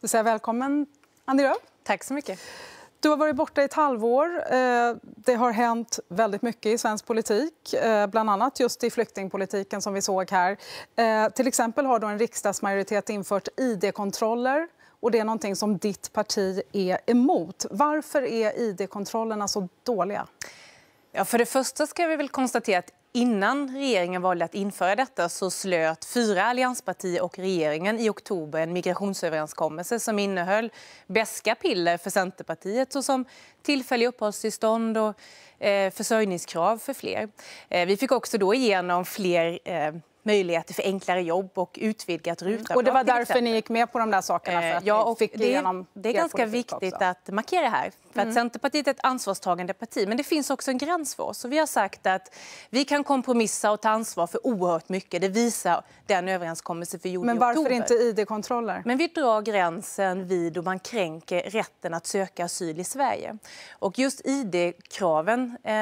Då säger jag välkommen, Annie Lööf. Tack så mycket. Du har varit borta i ett halvår. Eh, det har hänt väldigt mycket i svensk politik, eh, bland annat just i flyktingpolitiken som vi såg här. Eh, till exempel har då en riksdagsmajoritet infört id-kontroller och det är någonting som ditt parti är emot. Varför är id-kontrollerna så dåliga? Ja, för det första ska vi väl konstatera att Innan regeringen valde att införa detta så slöt fyra allianspartier och regeringen i oktober en migrationsöverenskommelse som innehöll beska piller för Centerpartiet såsom tillfälliga uppehållstillstånd och eh, försörjningskrav för fler. Eh, vi fick också då igenom fler eh, möjligheter för enklare jobb och utvidgat mm. rutavdrag. Och det var därför ni gick med på de där sakerna? För att eh, ja, och fick det, det är ganska viktigt också. att markera här. För mm. Centerpartiet är ett ansvarstagande parti, men det finns också en gräns för oss. Och vi har sagt att vi kan kompromissa och ta ansvar för oerhört mycket. Det visar den överenskommelse vi gjorde Men varför inte id-kontroller? Men vi drar gränsen vid då man kränker rätten att söka asyl i Sverige. Och just id-kraven eh,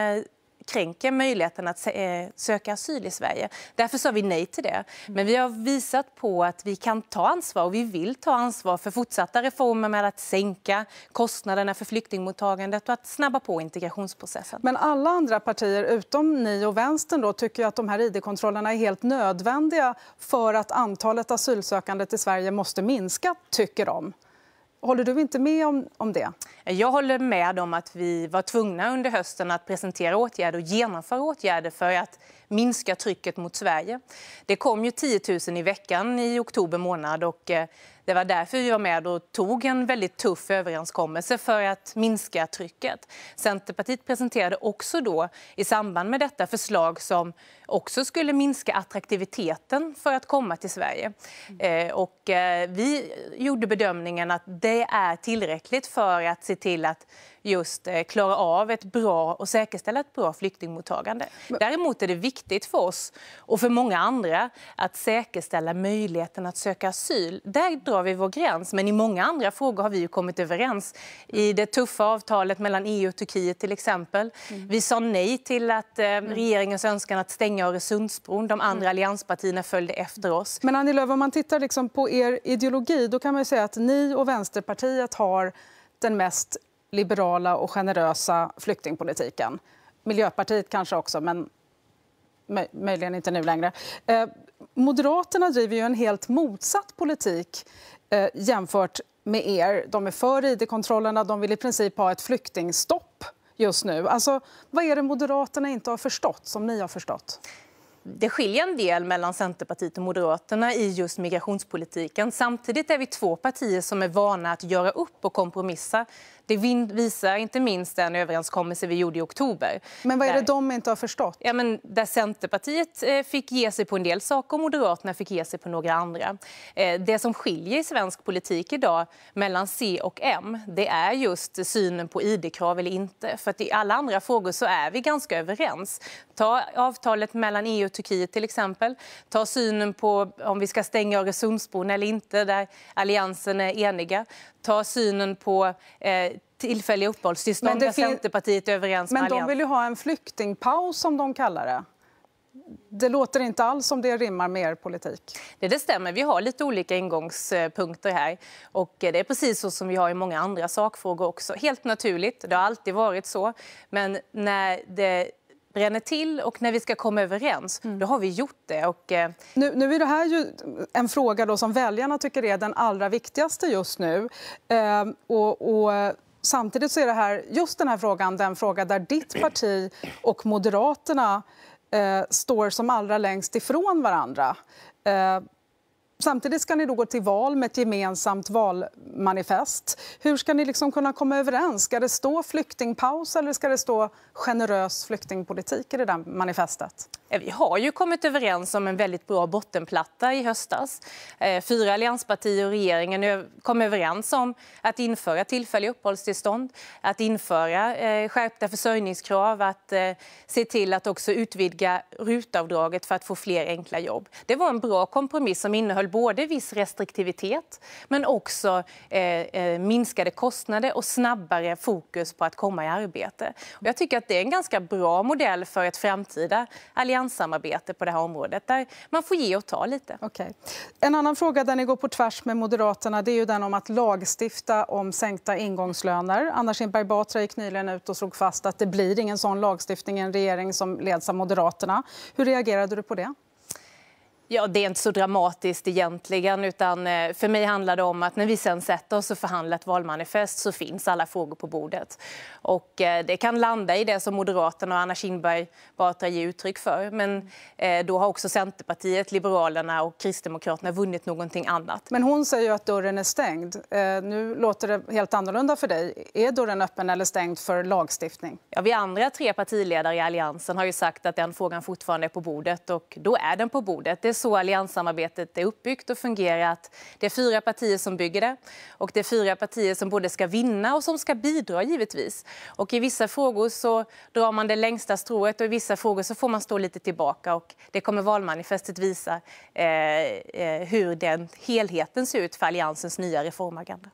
kränker möjligheten att eh, söka asyl i Sverige. Därför sa vi nej till det. Men vi har visat på att vi kan ta ansvar och vi vill ta ansvar för fortsatta reformer med att sänka kostnaderna för flyktingmottagandet och att snabba på integrationsprocessen. Men alla andra partier utom ni och vänstern då, tycker att de här id-kontrollerna är helt nödvändiga för att antalet asylsökande till Sverige måste minska, tycker de. Håller du inte med om, om det? Jag håller med om att vi var tvungna under hösten att presentera åtgärder och genomföra åtgärder för att minska trycket mot Sverige. Det kom ju 10 000 i veckan i oktober månad och eh, det var därför vi var med och tog en väldigt tuff överenskommelse för att minska trycket. Centerpartiet presenterade också då i samband med detta förslag som också skulle minska attraktiviteten för att komma till Sverige. Mm. Eh, och eh, vi gjorde bedömningen att det är tillräckligt för att se till att just eh, klara av ett bra och säkerställa ett bra flyktingmottagande. Däremot är det viktigt för oss och för många andra att säkerställa möjligheten att söka asyl. Där drar vi vår gräns, men i många andra frågor har vi kommit överens. I det tuffa avtalet mellan EU och Turkiet till exempel. Mm. Vi sa nej till att eh, mm. regeringens önskan att stänga Öresundsbron. De andra mm. allianspartierna följde efter oss. Men Annie Lööf, om man tittar liksom på er ideologi då kan man säga att ni och Vänsterpartiet har den mest liberala och generösa flyktingpolitiken. Miljöpartiet kanske också, men möjligen inte nu längre. Eh, Moderaterna driver ju en helt motsatt politik eh, jämfört med er. De är för id-kontrollerna, de vill i princip ha ett flyktingstopp just nu. Alltså, vad är det Moderaterna inte har förstått, som ni har förstått? det skiljer en del mellan Centerpartiet och Moderaterna i just migrationspolitiken. Samtidigt är vi två partier som är vana att göra upp och kompromissa. Det visar inte minst den överenskommelse vi gjorde i oktober. Men vad är det där, de inte har förstått? Ja, men där Centerpartiet eh, fick ge sig på en del saker och Moderaterna fick ge sig på några andra. Eh, det som skiljer i svensk politik idag mellan C och M det är just synen på id-krav eller inte. För I alla andra frågor så är vi ganska överens. Ta avtalet mellan EU Turkiet till exempel. Ta synen på om vi ska stänga Öresundsbron eller inte, där Alliansen är eniga. Ta synen på eh, tillfälliga uppehållstillstånd, där Centerpartiet är överens Men de vill ju ha en flyktingpaus, som de kallar det. Det låter inte alls som det rimmar med er politik. Det, det stämmer. Vi har lite olika ingångspunkter här. Och eh, det är precis så som vi har i många andra sakfrågor också. Helt naturligt, det har alltid varit så. Men när det bränner till och när vi ska komma överens. Mm. Då har vi gjort det. Och, eh... nu, nu, är det här ju en fråga då som väljarna tycker är den allra viktigaste just nu. Eh, och, och... Eh, samtidigt så är det här, just den här frågan den fråga där ditt parti och Moderaterna eh, står som allra längst ifrån varandra. Eh, Samtidigt ska ni då gå till val med ett gemensamt valmanifest. Hur ska ni liksom kunna komma överens? Ska det stå flyktingpaus eller ska det stå generös flyktingpolitik i det där manifestet? Eh, vi har ju kommit överens om en väldigt bra bottenplatta i höstas. Eh, fyra allianspartier och regeringen kom överens om att införa tillfälliga uppehållstillstånd, att införa eh, skärpta försörjningskrav, att se till att också utvidga rutavdraget för att få fler enkla jobb. Det var en bra kompromiss som innehöll både viss restriktivitet men också minskade kostnader och snabbare fokus på att komma i arbete. jag tycker att det är en ganska bra modell för ett framtida allians allianssamarbete på det här området där man får ge och ta lite. Okay. En annan fråga där ni går på tvärs med Moderaterna det är ju den om att lagstifta om sänkta ingångslöner. Anna Kinberg Batra gick nyligen ut och slog fast att det blir ingen sån lagstiftning i en regering som leds av Moderaterna. Hur reagerade du på det? Ja, det är inte så dramatiskt egentligen. Utan eh, för mig handlar det om att när vi sen sätter oss och förhandlar ett valmanifest så finns alla frågor på bordet. Och eh, det kan landa i det som Moderaterna och Anna Kinberg Batra ger uttryck för. Men eh, då har också Centerpartiet, Liberalerna och Kristdemokraterna vunnit någonting annat. Men hon säger att dörren är stängd. Nu låter det helt annorlunda för dig. Är dörren öppen eller stängd för lagstiftning? Ja, vi andra tre partiledare i Alliansen har ju sagt att den frågan fortfarande är på bordet och då är den på bordet. Det så allianssamarbetet är uppbyggt och fungerat. Det är fyra partier som bygger det och det är fyra partier som både ska vinna och som ska bidra givetvis. Och i vissa frågor så drar man det längsta strået och i vissa frågor så får man stå lite tillbaka och det kommer valmanifestet visa eh, eh hur den helheten ser ut för Alliansens nya reformagenda.